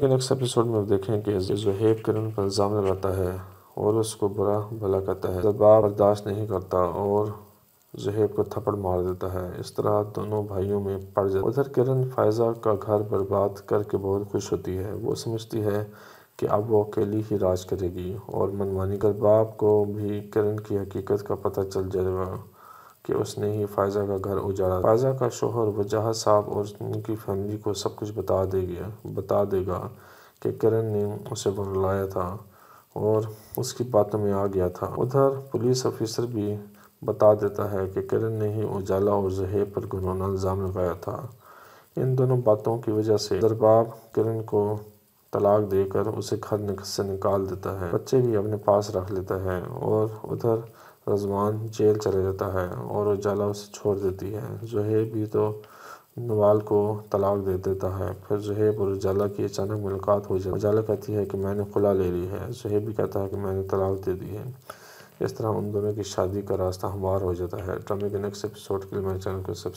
के next episode में देखें कि जहेब किरण पर इल्ज़ाम लगाता है और उसको बुरा भला कहता है जबाब बर्दाश्त नहीं करता और जहेब को थप्पड़ मार देता है इस तरह दोनों भाइयों में पड़ जाता उधर किरण फायजा का घर बर्बाद करके बहुत खुश होती है वो समझती है कि अब वो अकेली ही राज करेगी और मनमानी कर बाप को भी किरण की हकीकत का पता चल जाएगा कि उसने ही फायजा का घर उजाड़ा फायजा का शोहर वजह साहब और उनकी फैमिली को सब कुछ बता देगा बता देगा कि किरण ने उसे बुलाया था और उसकी बातों में आ गया था उधर पुलिस ऑफिसर भी बता देता है कि किरण ने ही उजाला और जहेब पर घुनौना इल्ज़ाम लगाया था इन दोनों बातों की वजह से दरबाब किरण को तलाक देकर उसे घर से निकाल देता है बच्चे भी अपने पास रख लेता है और उधर रज़वान जेल चला जाता है और उजाला उसे छोड़ देती है जहेब भी तो नवाल को तलाक दे देता है फिर जहेब और उजाला की अचानक मुलाकात हो जाती उजाला कहती है कि मैंने खुला ले ली है जहेब भी कहता है कि मैंने तलाक दे दी है इस तरह उन दोनों की शादी का रास्ता हमवार हो जाता है ड्रामे के नेक्स्ट एपिसोड के लिए मेरे चैनल को सब